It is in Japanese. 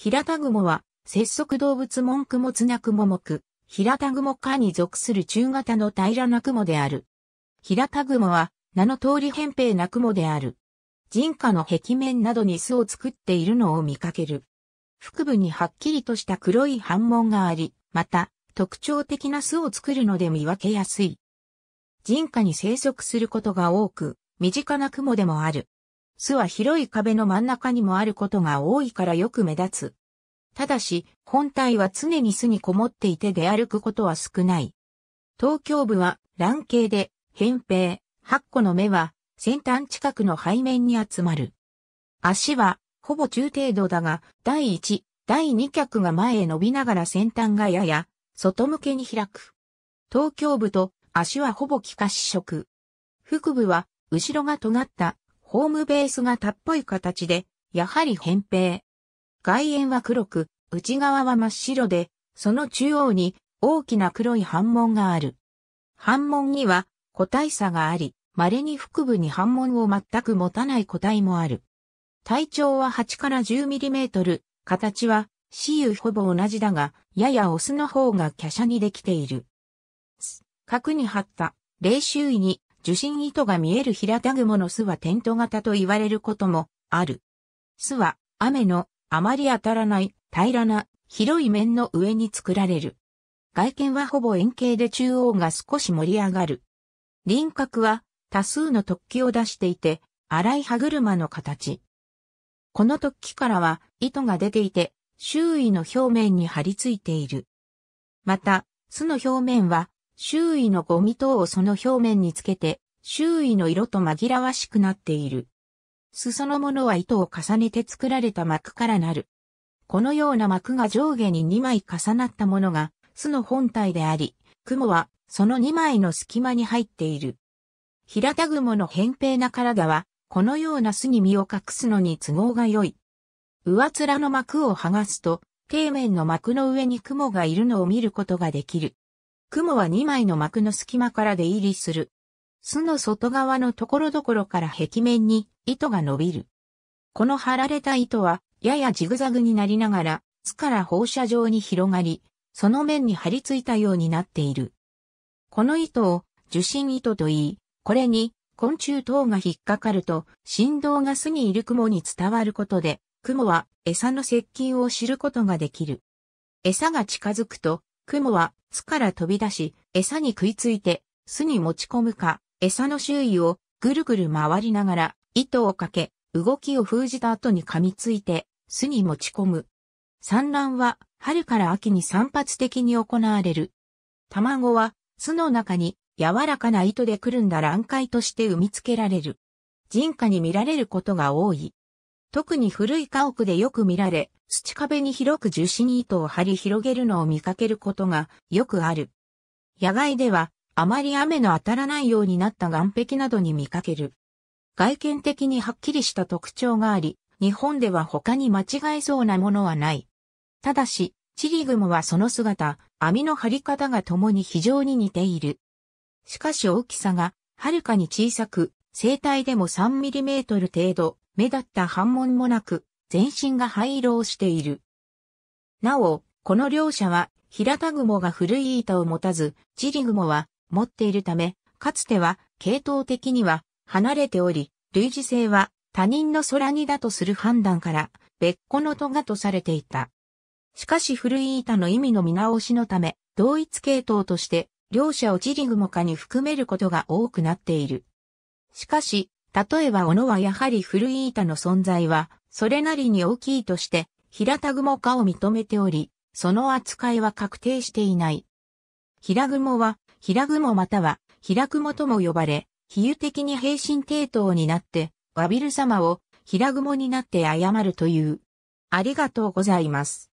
平田モは、節足動物門雲綱ヒ目、平田モ。科に属する中型の平らな雲である。平田モは、名の通り扁平な雲である。人家の壁面などに巣を作っているのを見かける。腹部にはっきりとした黒い斑紋があり、また、特徴的な巣を作るので見分けやすい。人家に生息することが多く、身近な雲でもある。巣は広い壁の真ん中にもあることが多いからよく目立つ。ただし、本体は常に巣にこもっていて出歩くことは少ない。東京部は卵形で、扁平、8個の目は先端近くの背面に集まる。足はほぼ中程度だが、第1、第2脚が前へ伸びながら先端がやや外向けに開く。東京部と足はほぼ気化試食。腹部は後ろが尖ったホームベースがたっぽい形で、やはり扁平。外縁は黒く、内側は真っ白で、その中央に大きな黒い反門がある。反門には個体差があり、稀に腹部に反門を全く持たない個体もある。体長は8から10ミリメートル、形は雌雄ほぼ同じだが、ややオスの方が華奢にできている。角に張った、霊周囲に受信糸が見える平田雲の巣はテント型と言われることもある。巣は雨のあまり当たらない平らな広い面の上に作られる。外見はほぼ円形で中央が少し盛り上がる。輪郭は多数の突起を出していて、粗い歯車の形。この突起からは糸が出ていて、周囲の表面に張り付いている。また、巣の表面は周囲のゴミ等をその表面につけて、周囲の色と紛らわしくなっている。裾のものは糸を重ねて作られた膜からなる。このような膜が上下に2枚重なったものが、巣の本体であり、雲はその2枚の隙間に入っている。平田雲の扁平な体は、このような巣に身を隠すのに都合が良い。上面の膜を剥がすと、底面の膜の上に雲がいるのを見ることができる。雲は2枚の膜の隙間から出入りする。巣の外側のところどころから壁面に糸が伸びる。この張られた糸は、ややジグザグになりながら、巣から放射状に広がり、その面に張り付いたようになっている。この糸を受信糸と言い、これに昆虫等が引っかかると振動が巣にいる雲に伝わることで、雲は餌の接近を知ることができる。餌が近づくと雲は巣から飛び出し、餌に食いついて巣に持ち込むか、餌の周囲をぐるぐる回りながら糸をかけ、動きを封じた後に噛みついて巣に持ち込む。産卵は春から秋に散発的に行われる。卵は巣の中に柔らかな糸でくるんだ卵塊として産み付けられる。人家に見られることが多い。特に古い家屋でよく見られ、土壁に広く樹脂に糸を張り広げるのを見かけることがよくある。野外ではあまり雨の当たらないようになった岩壁などに見かける。外見的にはっきりした特徴があり、日本では他に間違えそうなものはない。ただし、チリグモはその姿、網の張り方が共に非常に似ている。しかし大きさが、はるかに小さく、生体でも3トル程度、目立った反紋もなく、全身が灰色をしている。なお、この両者は、平田雲が古い板を持たず、チリ雲は持っているため、かつては、系統的には離れており、類似性は他人の空にだとする判断から、別個の戸がとされていた。しかし古い板の意味の見直しのため、同一系統として、両者をチリ雲化に含めることが多くなっている。しかし、例えば斧はやはり古い板の存在は、それなりに大きいとして、平田雲化を認めており、その扱いは確定していない。平雲は、平雲または、平雲とも呼ばれ、比喩的に平身抵当になって、詫びる様を、平雲になって謝るという。ありがとうございます。